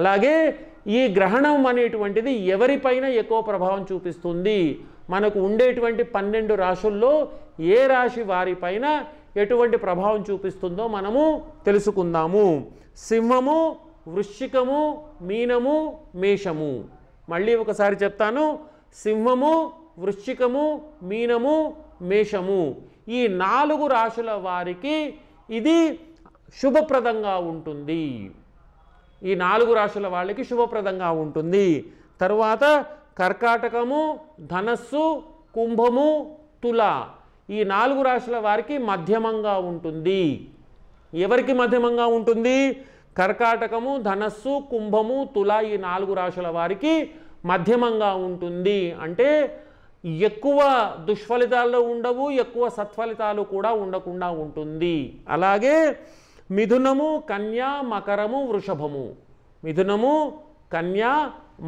అలాగే ఈ గ్రహణం అనేటువంటిది ఎవరిపైన ఎక్కువ ప్రభావం చూపిస్తుంది మనకు ఉండేటువంటి పన్నెండు రాశుల్లో ఏ రాశి వారిపైన ఎటువంటి ప్రభావం చూపిస్తుందో మనము తెలుసుకుందాము సింహము వృశ్చికము మీనము మేషము మళ్ళీ ఒకసారి చెప్తాను సింహము వృశ్చికము మీనము మేషము ఈ నాలుగు రాశుల వారికి ఇది శుభప్రదంగా ఉంటుంది ఈ నాలుగు రాశుల వాళ్ళకి శుభప్రదంగా ఉంటుంది తరువాత కర్కాటకము ధనస్సు కుంభము తుల ఈ నాలుగు రాశుల వారికి మధ్యమంగా ఉంటుంది ఎవరికి మధ్యమంగా ఉంటుంది కర్కాటకము ధనస్సు కుంభము తుల ఈ నాలుగు రాశుల వారికి మధ్యమంగా ఉంటుంది అంటే ఎక్కువ దుష్ఫలితాలు ఉండవు ఎక్కువ సత్ఫలితాలు కూడా ఉండకుండా ఉంటుంది అలాగే మిథునము కన్యా మకరము వృషభము మిథునము కన్యా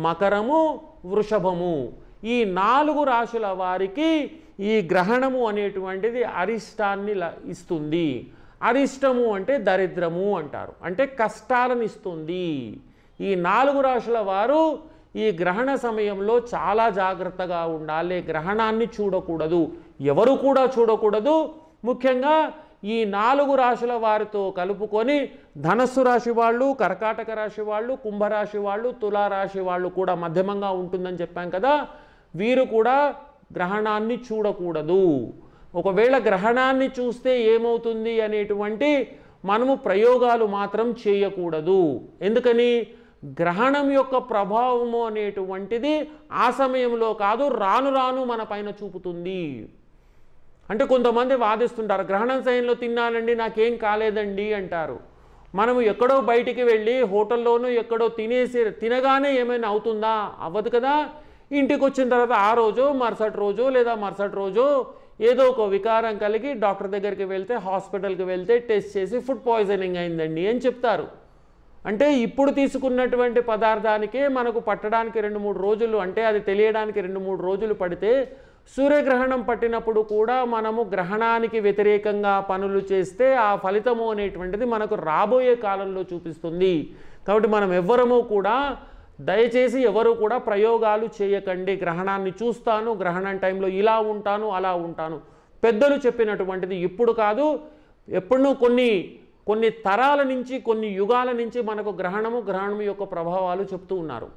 మకరము వృషభము ఈ నాలుగు రాశుల వారికి ఈ గ్రహణము అనేటువంటిది అరిష్టాన్ని ఇస్తుంది అరిష్టము అంటే దరిద్రము అంటారు అంటే కష్టాలను ఇస్తుంది ఈ నాలుగు రాశుల వారు ఈ గ్రహణ సమయంలో చాలా జాగ్రత్తగా ఉండాలి గ్రహణాన్ని చూడకూడదు ఎవరు కూడా చూడకూడదు ముఖ్యంగా ఈ నాలుగు రాశుల వారితో కలుపుకొని ధనస్సు రాశి వాళ్ళు కర్కాటక రాశి వాళ్ళు కుంభరాశి వాళ్ళు తులారాశి వాళ్ళు కూడా మధ్యమంగా ఉంటుందని చెప్పాం కదా వీరు కూడా గ్రహణాన్ని చూడకూడదు ఒకవేళ గ్రహణాన్ని చూస్తే ఏమవుతుంది అనేటువంటి మనము ప్రయోగాలు మాత్రం చేయకూడదు ఎందుకని గ్రహణం యొక్క ప్రభావము అనేటువంటిది ఆ సమయంలో కాదు రాను రాను మన పైన చూపుతుంది అంటే కొంతమంది వాదిస్తుంటారు గ్రహణం సమయంలో తిన్నానండి నాకేం కాలేదండి అంటారు మనము ఎక్కడో బయటికి వెళ్ళి హోటల్లోనూ ఎక్కడో తినేసి తినగానే ఏమైనా అవుతుందా అవ్వదు కదా ఇంటికి వచ్చిన తర్వాత ఆ రోజు మరుసటి రోజు లేదా మరుసటి రోజు ఏదో ఒక వికారం కలిగి డాక్టర్ దగ్గరికి వెళ్తే హాస్పిటల్కి వెళ్తే టెస్ట్ చేసి ఫుడ్ పాయిజనింగ్ అయిందండి అని చెప్తారు అంటే ఇప్పుడు తీసుకున్నటువంటి పదార్థానికే మనకు పట్టడానికి రెండు మూడు రోజులు అంటే అది తెలియడానికి రెండు మూడు రోజులు పడితే సూర్యగ్రహణం పట్టినప్పుడు కూడా మనము గ్రహణానికి వ్యతిరేకంగా పనులు చేస్తే ఆ ఫలితము అనేటువంటిది మనకు రాబోయే కాలంలో చూపిస్తుంది కాబట్టి మనం ఎవ్వరము కూడా దయచేసి ఎవరు కూడా ప్రయోగాలు చేయకండి గ్రహణాన్ని చూస్తాను గ్రహణం టైంలో ఇలా ఉంటాను అలా ఉంటాను పెద్దలు చెప్పినటువంటిది ఇప్పుడు కాదు ఎప్పుడూ కొన్ని కొన్ని తరాల నుంచి కొన్ని యుగాల నుంచి మనకు గ్రహణము గ్రహణం యొక్క ప్రభావాలు చెప్తూ ఉన్నారు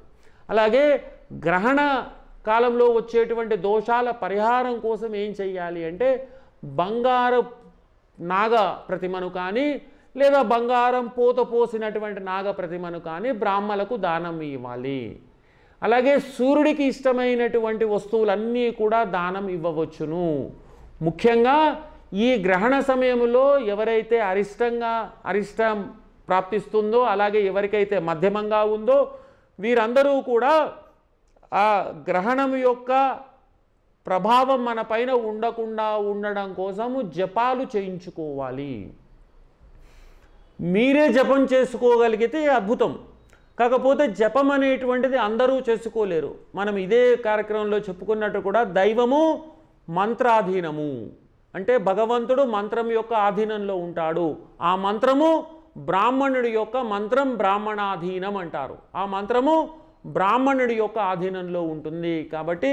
అలాగే గ్రహణ కాలంలో వచ్చేటువంటి దోషాల పరిహారం కోసం ఏం చెయ్యాలి అంటే బంగారు నాగ ప్రతిమను కానీ లేదా బంగారం పూత పోసినటువంటి నాగ ప్రతిమను కానీ బ్రాహ్మలకు దానం ఇవ్వాలి అలాగే సూర్యుడికి ఇష్టమైనటువంటి వస్తువులన్నీ కూడా దానం ఇవ్వవచ్చును ముఖ్యంగా ఈ గ్రహణ సమయంలో ఎవరైతే అరిష్టంగా అరిష్టం ప్రాప్తిస్తుందో అలాగే ఎవరికైతే మధ్యమంగా ఉందో వీరందరూ కూడా ఆ గ్రహణం యొక్క ప్రభావం మన పైన ఉండకుండా ఉండడం కోసము జపాలు చేయించుకోవాలి మీరే జపం చేసుకోగలిగితే అద్భుతం కాకపోతే జపం అనేటువంటిది అందరూ చేసుకోలేరు మనం ఇదే కార్యక్రమంలో చెప్పుకున్నట్టు కూడా దైవము మంత్రాధీనము అంటే భగవంతుడు మంత్రం యొక్క ఆధీనంలో ఉంటాడు ఆ మంత్రము బ్రాహ్మణుడి యొక్క మంత్రం బ్రాహ్మణాధీనం అంటారు ఆ మంత్రము బ్రాహ్మణుడి యొక్క ఆధీనంలో ఉంటుంది కాబట్టి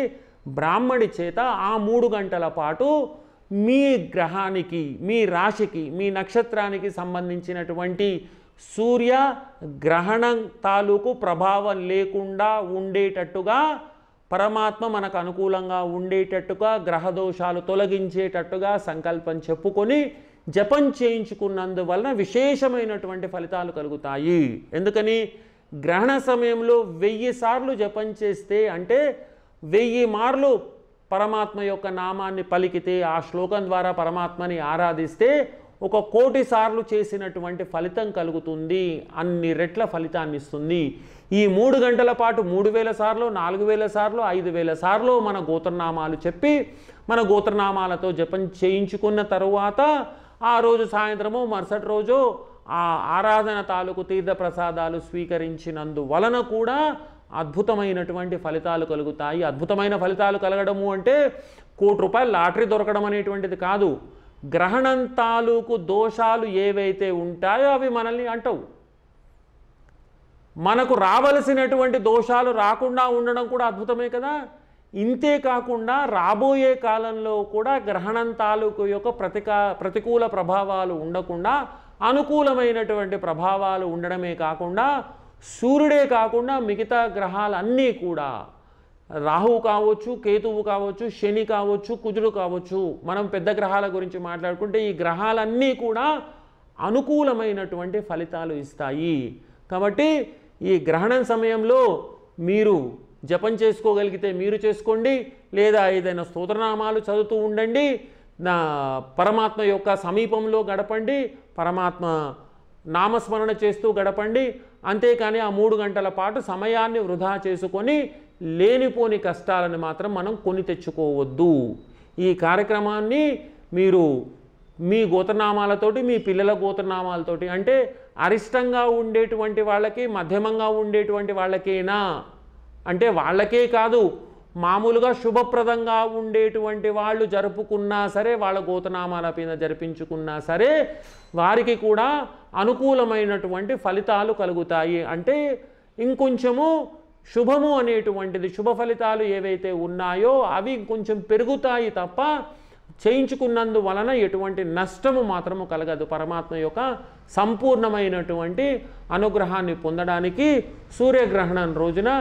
బ్రాహ్మడి చేత ఆ మూడు గంటల పాటు మీ గ్రహానికి మీ రాశికి మీ నక్షత్రానికి సంబంధించినటువంటి సూర్య గ్రహణం తాలూకు ప్రభావం లేకుండా ఉండేటట్టుగా పరమాత్మ మనకు అనుకూలంగా ఉండేటట్టుగా గ్రహదోషాలు తొలగించేటట్టుగా సంకల్పం చెప్పుకొని జపం చేయించుకున్నందువలన విశేషమైనటువంటి ఫలితాలు కలుగుతాయి ఎందుకని గ్రహణ సమయంలో వెయ్యి సార్లు జపం చేస్తే అంటే వెయ్యి మార్లు పరమాత్మ యొక్క నామాన్ని పలికితే ఆ శ్లోకం ద్వారా పరమాత్మని ఆరాధిస్తే ఒక కోటి సార్లు చేసినటువంటి ఫలితం కలుగుతుంది అన్ని రెట్ల ఫలితాన్ని ఇస్తుంది ఈ మూడు గంటల పాటు మూడు వేల సార్లు నాలుగు వేల సార్లు ఐదు వేల సార్లు మన గోత్రనామాలు చెప్పి మన గోత్రనామాలతో జపం చేయించుకున్న తరువాత ఆ రోజు సాయంత్రము మరుసటి రోజు ఆ ఆరాధన తాలూకు తీర్థ ప్రసాదాలు స్వీకరించినందు వలన కూడా అద్భుతమైనటువంటి ఫలితాలు కలుగుతాయి అద్భుతమైన ఫలితాలు కలగడము అంటే కోటి రూపాయలు లాటరీ దొరకడం అనేటువంటిది కాదు గ్రహణం తాలూకు దోషాలు ఏవైతే ఉంటాయో అవి మనల్ని అంటవు మనకు రావలసినటువంటి దోషాలు రాకుండా ఉండడం కూడా అద్భుతమే కదా ఇంతే కాకుండా రాబోయే కాలంలో కూడా గ్రహణం తాలూకు యొక్క ప్రతికా ప్రతికూల ప్రభావాలు ఉండకుండా అనుకూలమైనటువంటి ప్రభావాలు ఉండడమే కాకుండా సూర్యుడే కాకుండా మిగతా గ్రహాలన్నీ కూడా రాహువు కావచ్చు కేతువు కావచ్చు శని కావచ్చు కుజుడు కావచ్చు మనం పెద్ద గ్రహాల గురించి మాట్లాడుకుంటే ఈ గ్రహాలన్నీ కూడా అనుకూలమైనటువంటి ఫలితాలు ఇస్తాయి కాబట్టి ఈ గ్రహణం సమయంలో మీరు జపం చేసుకోగలిగితే మీరు చేసుకోండి లేదా ఏదైనా స్తోత్రనామాలు చదువుతూ ఉండండి నా పరమాత్మ యొక్క సమీపంలో గడపండి పరమాత్మ నామస్మరణ చేస్తూ గడపండి అంతేకాని ఆ మూడు గంటల పాటు సమయాన్ని వృధా చేసుకొని లేనిపోని కష్టాలను మాత్రం మనం కొని తెచ్చుకోవద్దు ఈ కార్యక్రమాన్ని మీరు మీ గోత్రనామాలతోటి మీ పిల్లల గోత్రనామాలతోటి అంటే అరిష్టంగా ఉండేటువంటి వాళ్ళకి మధ్యమంగా ఉండేటువంటి వాళ్ళకేనా అంటే వాళ్ళకే కాదు మామూలుగా శుభప్రదంగా ఉండేటువంటి వాళ్ళు జరుపుకున్నా సరే వాళ్ళ గోతనామాల మీద జరిపించుకున్నా సరే వారికి కూడా అనుకూలమైనటువంటి ఫలితాలు కలుగుతాయి అంటే ఇంకొంచెము శుభము అనేటువంటిది శుభ ఫలితాలు ఏవైతే ఉన్నాయో అవి ఇంకొంచెం పెరుగుతాయి తప్ప చేయించుకున్నందు వలన ఎటువంటి నష్టము మాత్రము కలగదు పరమాత్మ యొక్క సంపూర్ణమైనటువంటి అనుగ్రహాన్ని పొందడానికి సూర్యగ్రహణం రోజున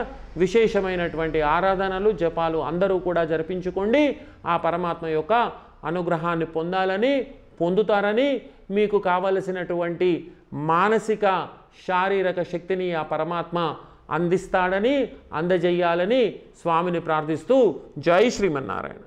విశేషమైనటువంటి ఆరాధనలు జపాలు అందరూ కూడా జరిపించుకోండి ఆ పరమాత్మ యొక్క అనుగ్రహాన్ని పొందాలని పొందుతారని మీకు కావలసినటువంటి మానసిక శారీరక శక్తిని ఆ పరమాత్మ అందిస్తాడని అందజేయాలని స్వామిని ప్రార్థిస్తూ జై శ్రీమన్నారాయణ